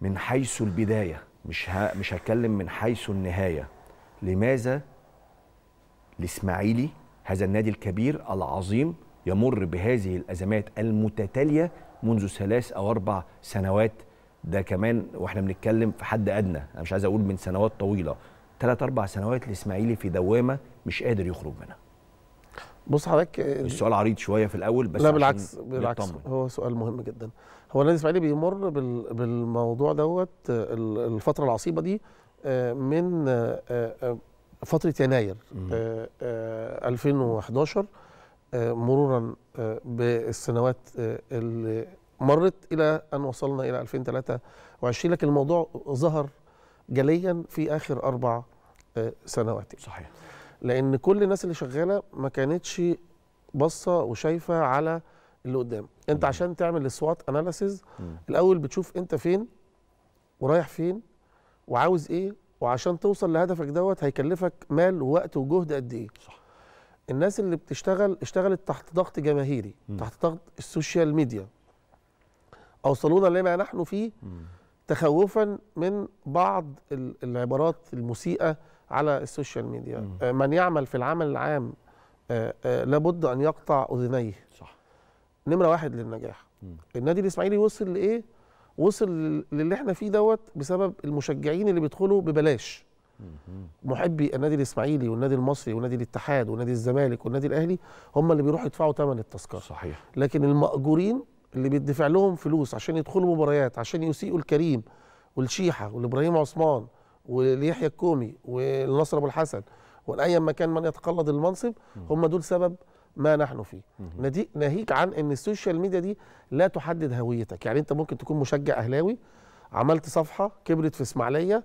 من حيث البدايه مش ها مش هتكلم من حيث النهايه لماذا الاسماعيلي هذا النادي الكبير العظيم يمر بهذه الازمات المتتاليه منذ ثلاث او اربع سنوات ده كمان واحنا بنتكلم في حد ادنى انا مش عايز اقول من سنوات طويله ثلاث اربع سنوات الاسماعيلي في دوامه مش قادر يخرج منها بص حضرتك السؤال عريض شويه في الاول بس لا بالعكس بالعكس هو سؤال مهم جدا هو النادي الاسماعيلي بيمر بالموضوع دوت الفتره العصيبه دي آه، من آه، آه، فتره يناير 2011 مرورا بالسنوات اللي مرت الى ان وصلنا الى 2023 لكن الموضوع ظهر جليا في اخر اربع سنوات صحيح لان كل الناس اللي شغاله ما كانتش باصه وشايفه على اللي قدام انت مم. عشان تعمل السوات اناليسيز الاول بتشوف انت فين ورايح فين وعاوز ايه وعشان توصل لهدفك دوت هيكلفك مال ووقت وجهد قد ايه صح الناس اللي بتشتغل اشتغلت تحت ضغط جماهيري مم. تحت ضغط السوشيال ميديا اوصلونا لما نحن فيه مم. تخوفا من بعض العبارات المسيئه على السوشيال ميديا مم. آه، من يعمل في العمل العام آه، آه، لابد ان يقطع اذنيه صح نمره واحد للنجاح مم. النادي الاسماعيلي وصل لايه وصل للي احنا فيه دوت بسبب المشجعين اللي بيدخلوا ببلاش مم. محبي النادي الاسماعيلي والنادي المصري والنادي الاتحاد والنادي الزمالك والنادي الاهلي هم اللي بيروحوا يدفعوا ثمن التذكره صحيح لكن الماجورين اللي بيدفع لهم فلوس عشان يدخلوا مباريات عشان يسيئوا الكريم والشيحه والابراهيم عثمان وليحيى الكومي والنصر ابو الحسن وايا ما كان من يتقلد المنصب هم دول سبب ما نحن فيه ناهيك عن ان السوشيال ميديا دي لا تحدد هويتك يعني انت ممكن تكون مشجع اهلاوي عملت صفحه كبرت في اسماعيليه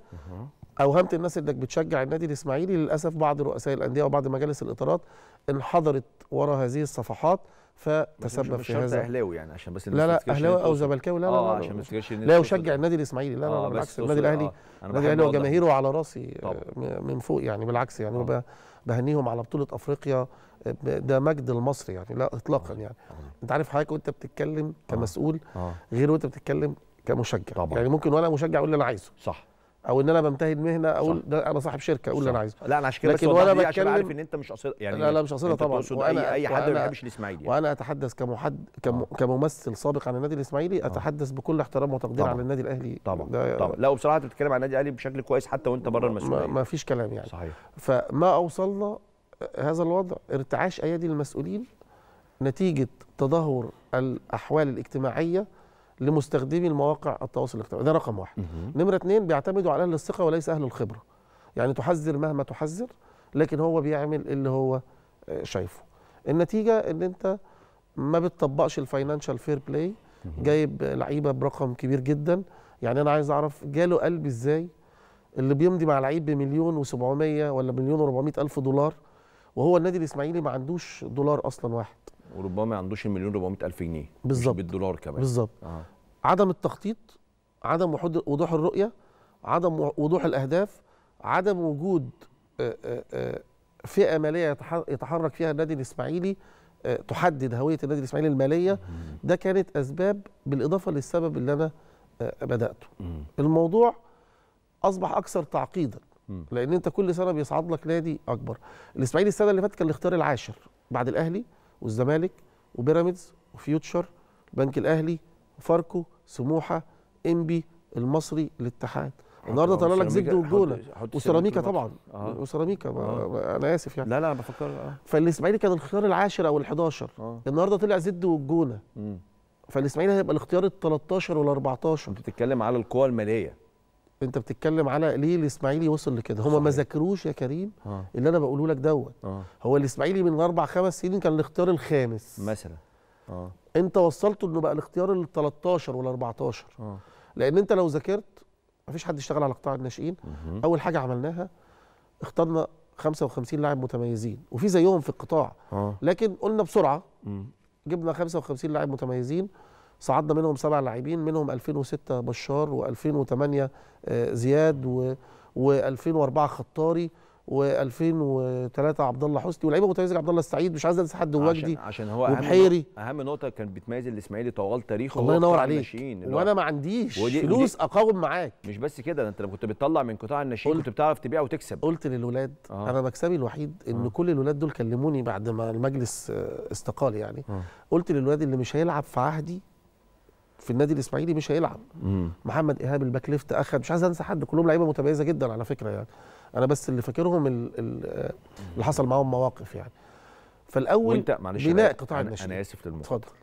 اوهمت الناس انك بتشجع النادي الاسماعيلي للاسف بعض رؤساء الانديه وبعض مجالس الاطارات انحدرت ورا هذه الصفحات فتسبب في هذا اهلاوي يعني عشان بس لا لا اهلاوي او زملكاوي لا آه، لا لا عشان ما تفتكرش لا يشجع النادي الاسماعيلي لا لا, آه، بالعكس النادي الاهلي آه، النادي الاهلي وجماهيره على راسي من فوق يعني بالعكس يعني بهنيهم على بطوله افريقيا ده مجد المصري يعني لا اطلاقا يعني انت عارف حضرتك وانت بتتكلم كمسؤول غير وانت بتتكلم كمشجع طبعا. يعني ممكن وانا مشجع اقول اللي انا عايزه صح او ان انا بنتهي المهنه اقول ده انا صاحب شركه اقول اللي انا عايزه لا انا عشان كده لكن وانا بتكلم عشان عارف ان انت مش قصير يعني لا لا مش قصير طبعا وانا اي حد ما بيحبش الاسماعيلي يعني. وانا اتحدث كمحد كم آه. كممثل سابق عن النادي الاسماعيلي آه. اتحدث بكل احترام وتقدير عن النادي الاهلي طبعا طبعا لا وبصراحه انت بتتكلم عن النادي الاهلي بشكل كويس حتى وانت بره المسؤوليه ما فيش كلام يعني صحيح فما اوصلنا هذا الوضع ارتعاش ايادي المسؤولين نتيجه تدهور الاحوال الاجتماعيه لمستخدمي المواقع التواصل الاجتماعي ده رقم واحد نمره اثنين بيعتمدوا على اهل الثقه وليس اهل الخبره يعني تحذر مهما تحذر لكن هو بيعمل اللي هو آه، شايفه النتيجه ان انت ما بتطبقش الفاينانشال فير بلاي جايب لعيبه برقم كبير جدا يعني انا عايز اعرف جاله قلب ازاي اللي بيمضي مع لعيب بمليون و700 ولا مليون و400 الف دولار وهو النادي الاسماعيلي ما عندوش دولار اصلا واحد وربما ما عندوش المليون 400 الف جنيه بالظبط بالدولار كمان بالظبط آه. عدم التخطيط عدم وضوح الرؤيه عدم وضوح الاهداف عدم وجود آه، آه، آه، فئه ماليه يتحرك فيها النادي الاسماعيلي تحدد هويه النادي الاسماعيلي الماليه ده كانت اسباب بالاضافه للسبب اللي انا بداته الموضوع اصبح اكثر تعقيدا لان انت كل سنه بيصعد لك نادي اكبر الاسماعيلي السنه اللي فاتت كان الاختيار العاشر بعد الاهلي والزمالك وبيراميدز وفيوتشر البنك الاهلي وفاركو سموحه انبي المصري الاتحاد النهارده طلع لك زد والجونه وسيراميكا طبعا آه. وسيراميكا آه. انا اسف يعني لا لا انا بفكر اه فالاسماعيلي كان الخيار العاشر او ال11 آه. النهارده طلع زد والجونه فالاسماعيلي هيبقى الاختيار ال13 وال14 انت بتتكلم على القوى الماليه انت بتتكلم على ليه الاسماعيلي وصل لكده هم ما ذاكروش يا كريم آه. اللي انا بقوله لك دوت آه. هو الاسماعيلي من اربع خمس سنين كان الاختيار الخامس مثلا آه. انت وصلته انه بقى الاختيار ال 13 وال 14 آه. لان انت لو ذاكرت مفيش حد اشتغل على قطاع الناشئين اول حاجه عملناها اخترنا 55 لاعب متميزين وفي زيهم في القطاع آه. لكن قلنا بسرعه مه. جبنا 55 لاعب متميزين صعدنا منهم سبع لاعبين منهم 2006 بشار و2008 آه، زياد و2004 خطاري و2003 عبد الله حسني ولاعيبه متميزه عبد الله السعيد مش عايز انسى حد وجدي عشان هو وبحيري اهم نقطه كان بتميز الاسماعيلي طوال تاريخه الله ينور عليك وانا ما عنديش ودي فلوس اقاوم معاك مش بس كده انت لما كنت بتطلع من قطاع الناشئين كنت بتعرف تبيع وتكسب قلت للولاد آه. انا مكسبي الوحيد ان آه. كل الولاد دول كلموني بعد ما المجلس آه، استقال يعني آه. قلت للولاد اللي مش هيلعب في عهدي في النادي الاسماعيلي مش هيلعب مم. محمد ايهاب الباك ليفت اخد مش عايز انسى حد كلهم لعيبه متميزه جدا على فكره يعني انا بس اللي فاكرهم اللي حصل معاهم مواقف يعني فالاول وانت معلش بناء قطاع الناشئين انا اسف للمقاطعه اتفضل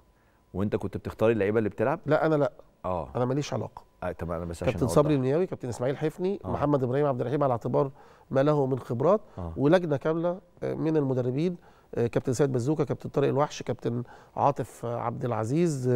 وانت كنت بتختار اللعيبه اللي بتلعب لا انا لا اه انا ماليش علاقه آه طب انا بس عشان كابتن صبري النياوي كابتن اسماعيل حفني آه. محمد ابراهيم عبد الرحيم على اعتبار ما له من خبرات آه. ولجنه كامله آه، من المدربين كابتن سيد بزوكه كابتن طارق الوحش كابتن عاطف عبد العزيز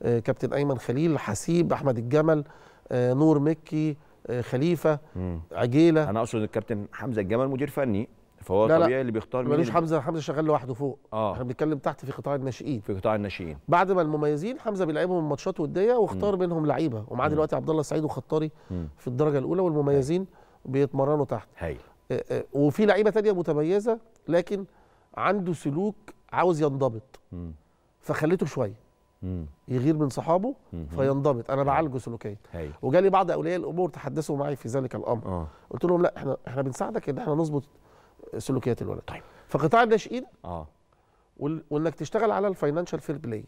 كابتن ايمن خليل حسيب احمد الجمل نور مكي خليفه مم. عجيله انا اقصد الكابتن حمزه الجمل مدير فني فهو لا طبيعي لا. اللي بيختار مين ملوش حمزه حمزه شغال لوحده فوق اه احنا بنتكلم تحت في قطاع الناشئين في قطاع الناشئين بعد ما المميزين حمزه بيلعبهم ماتشات وديه واختار مم. منهم لعيبه ومعاه دلوقتي عبد الله سعيد وخطاري مم. في الدرجه الاولى والمميزين هي. بيتمرنوا تحت هايل آه، آه، وفي لعيبه تانية متميزه لكن عنده سلوك عاوز ينضبط فخليته شويه يغير من صحابه فينضبط انا بعالجه سلوكيا وجالي بعض اولياء الامور تحدثوا معي في ذلك الامر آه. قلت لهم لا احنا احنا بنساعدك ان احنا نظبط سلوكيات الولد طيب فقطاع الناشئين اه وانك تشتغل على الفاينانشال فير بلاي